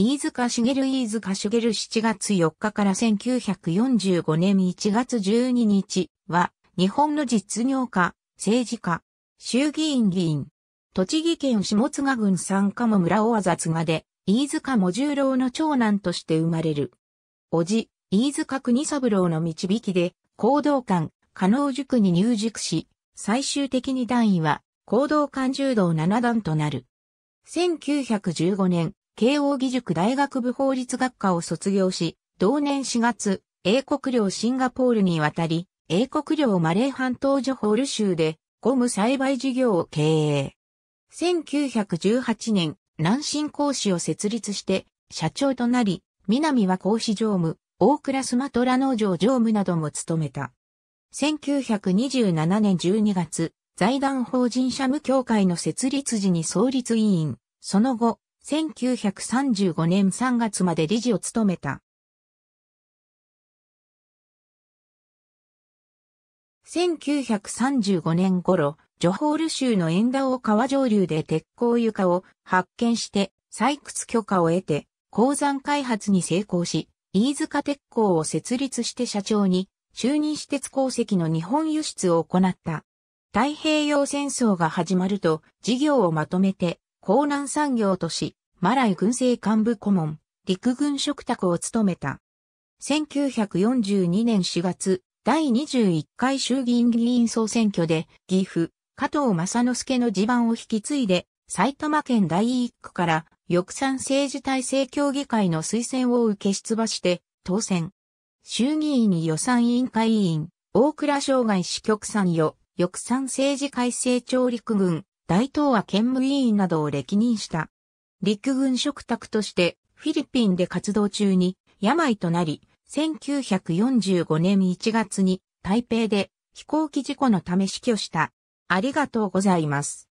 飯塚茂飯塚茂7月4日から1945年1月12日は、日本の実業家、政治家、衆議院議員、栃木県下津賀郡三鴨村小麻津賀で、飯塚茂十郎の長男として生まれる。叔父、飯塚国三郎の導きで、行動館、加納塾に入塾し、最終的に段位は、行動館柔道七段となる。1915年、慶応義塾大学部法律学科を卒業し、同年4月、英国領シンガポールに渡り、英国領マレー半島ジョホール州でゴム栽培事業を経営。1918年、南進講師を設立して社長となり、南は講師常務、大倉スマトラ農場常務なども務めた。1927年12月、財団法人社務協会の設立時に創立委員、その後、1935年3月まで理事を務めた。1935年頃、ジョホール州のエンダオ川上流で鉄鋼床を発見して採掘許可を得て鉱山開発に成功し、飯塚鉄鋼を設立して社長に就任私鉄鉱石の日本輸出を行った。太平洋戦争が始まると事業をまとめて江南産業とし、マライ軍政幹部顧問、陸軍嘱託を務めた。1942年4月、第21回衆議院議員総選挙で、岐阜、加藤正之助の地盤を引き継いで、埼玉県第一区から、翼賛政治体制協議会の推薦を受け出馬して、当選。衆議院予算委員会委員、大倉障害支局参与、翼賛政治改正長陸軍、大東亜兼務委員などを歴任した。陸軍食卓としてフィリピンで活動中に病となり、1945年1月に台北で飛行機事故のため死去した。ありがとうございます。